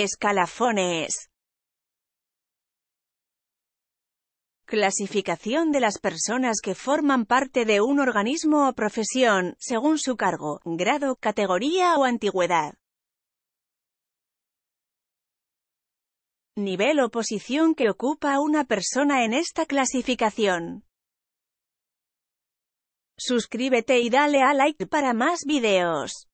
Escalafones. Clasificación de las personas que forman parte de un organismo o profesión, según su cargo, grado, categoría o antigüedad. Nivel o posición que ocupa una persona en esta clasificación. Suscríbete y dale a like para más videos.